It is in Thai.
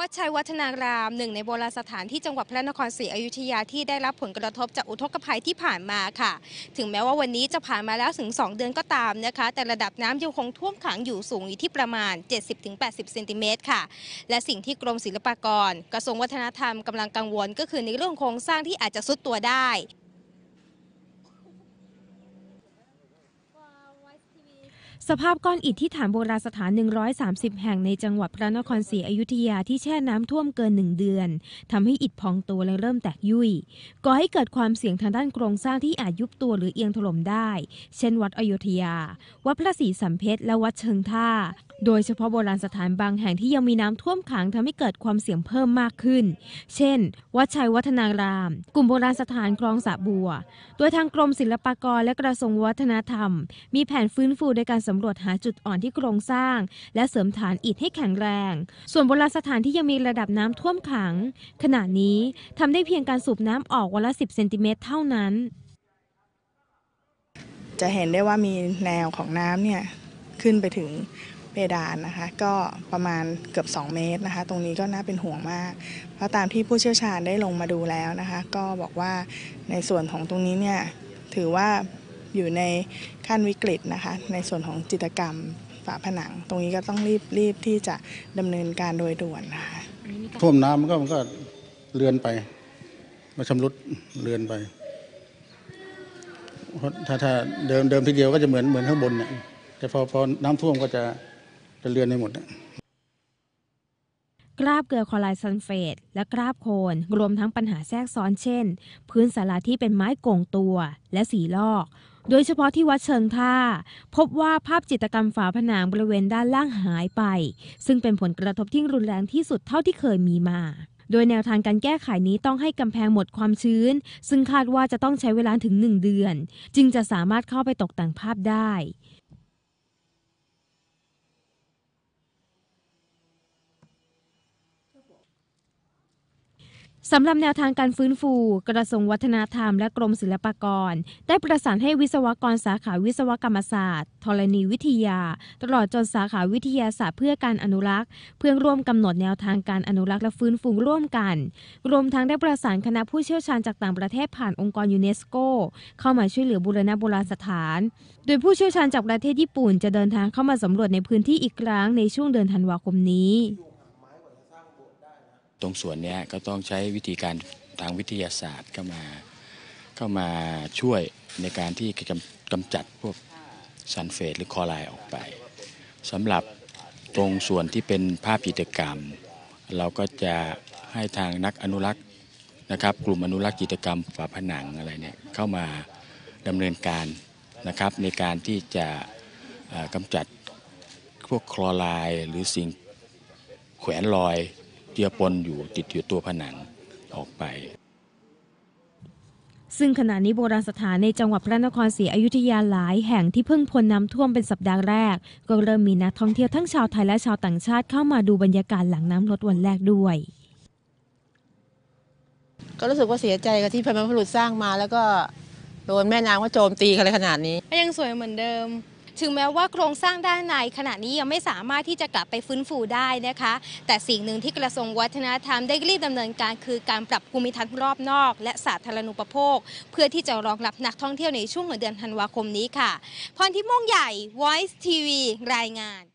วัดชัยวัฒนารามหนึ่ง ในโบราณสถานที่จังหวัดพระนครศรีอยุธยาที่ได้รับผลกระทบจากอุทกภัยที่ผ่านมาค่ะ ถึงแม้ว่าวันนี้จะผ่านมาแล้วถึง 2 เดือนก็ตามนะคะ แต่ระดับน้ำยังคงท่วมขังอยู่สูงอยู่ที่ประมาณ 70-80เซนติเมตรค่ะ และสิ่งที่กรมศิลปากร กระทรวงวัฒนธรรมกำลังกังวลก็คือในเรื่องโครงสร้างที่อาจจะซุดตัวได้สภาพก้อนอิฐที่ฐานโบราณสถาน 130 แห่งในจังหวัดพระนครศรีอยุธยาที่แช่น้ำท่วมเกินหนึ่งเดือน ทำให้อิฐพองตัวและเริ่มแตกยุ่ยก่อให้เกิดความเสี่ยงทางด้านโครงสร้างที่อาจยุบตัวหรือเอียงถล่มได้ เช่นวัดอยุธยา วัดพระศรีสัมเพชและวัดเชิงท่า โดยเฉพาะโบราณสถานบางแห่งที่ยังมีน้ำท่วมขังทำให้เกิดความเสี่ยงเพิ่มมากขึ้น เช่นวัดชัยวัฒนาราม กลุ่มโบราณสถานคลองสะบัวโดยทางกรมศิลปากรและกระทรวงวัฒนธรรม มีแผนฟื้นฟูโดยการสำรวจหาจุดอ่อนที่โครงสร้าง และเสริมฐานอิฐให้แข็งแรง ส่วนโบราณสถานที่ยังมีระดับน้ำท่วมขัง ขณะนี้ทำได้เพียงการสูบน้ำออกวันละ10เซนติเมตรเท่านั้น จะเห็นได้ว่ามีแนวของน้ำเนี่ย ขึ้นไปถึงเพดานนะคะ ก็ประมาณเกือบ 2 เมตรนะคะ ตรงนี้ก็น่าเป็นห่วงมาก เพราะตามที่ผู้เชี่ยวชาญได้ลงมาดูแล้วนะคะ ก็บอกว่าในส่วนของตรงนี้เนี่ยถือว่าอยู่ในขั้นวิกฤตนะคะในส่วนของจิตกรรมฝาผนัง ตรงนี้ก็ต้องรีบรีบที่จะดำเนินการโดยด่วนนะคะท่วมน้ำมันก็มันก็เลือนไปมาชำรุดเลือนไปถ้าถ้าเดิมเดิมทีเดียวก็จะเหมือนเหมือนข้างบนเนี่ยแต่พอพอน้ำท่วมก็จะจะเลือนไปหมดเนี่ยกราบเกลือคลอไรซัลเฟตและกราบโคน รวมทั้งปัญหาแทรกซ้อนเช่น พื้นสาราที่เป็นไม้ก่งตัวและสีลอก โดยเฉพาะที่วัดเชิงท่า พบว่าภาพจิตรกรรมฝาผนังบริเวณด้านล่างหายไป ซึ่งเป็นผลกระทบที่รุนแรงที่สุดเท่าที่เคยมีมา โดยแนวทางการแก้ไขนี้ต้องให้กำแพงหมดความชื้น ซึ่งคาดว่าจะต้องใช้เวลาถึง1เดือน จึงจะสามารถเข้าไปตกแต่งภาพได้สำหรับแนวทางการฟื้นฟู กระทรวงวัฒนธรรมและกรมศิลปากร ได้ประสานให้วิศวกรสาขาวิศวกรรมศาสตร์ธรณีวิทยา ตลอดจนสาขาวิทยาศาสตร์ เพื่อการอนุรักษ์เพื่อร่วมกำหนดแนวทางการอนุรักษ์และฟื้นฟูร่วมกันรวมทั้งได้ประสานคณะผู้เชี่ยวชาญจากต่างประเทศผ่านองค์กรยูเนสโกเข้ามาช่วยเหลือบูรณะโบราณสถาน โดยผู้เชี่ยวชาญจากประเทศญี่ปุ่น จะเดินทางเข้ามาสำรวจในพื้นที่อีกครั้งในช่วงเดือนธันวาคมนี้ตรงส่วนนี้ก็ต้องใช้วิธีการทางวิทยาศาสตร์เข้ามาเข้ามาช่วยในการที่กำจัดพวกซันเฟตหรือคอไลออกไปสำหรับตรงส่วนที่เป็นภาพจิตกรรมเราก็จะให้ทางนักอนุรักษ์นะครับกลุ่มอนุรักษ์กิจกรรมฝาผนังอะไรเนี่ยเข้ามาดำเนินการนะครับในการที่จะกำจัดพวกคลอไลหรือสิ่งแขวนลอยเจือปนอยู่ติดอยู่ตัวผนังออกไป ซึ่งขณะนี้โบราณสถานในจังหวัดพระนครศรีอยุธยาหลาย แห่งที่เพิ่งพ้นน้ำท่วมเป็นสัปดาห์แรกก็เริ่มมีนักท่องเที่ยวทั้งชาวไทยและชาวต่างชาติเข้ามาดูบรรยากาศหลังน้ำลดวันแรกด้วย ก็รู้สึกว่าเสียใจกับที่พระมรุษสร้างมาแล้วก็โดนแม่น้ำว่าโจมตีอะไรขนาดนี้ ยังสวยเหมือนเดิมถึงแม้ว่าโครงสร้างด้านในขณะนี้ยังไม่สามารถที่จะกลับไปฟื้นฟูได้นะคะ แต่สิ่งหนึ่งที่กระทรวงวัฒนธรรมได้รีบดำเนินการ คือการปรับภูมิทัศน์รอบนอก และสาธารณูปโภค เพื่อที่จะรองรับนักท่องเที่ยวในช่วงเดือนธันวาคมนี้ค่ะพรทิพย์ม่วงใหญ่ Voice TV รายงาน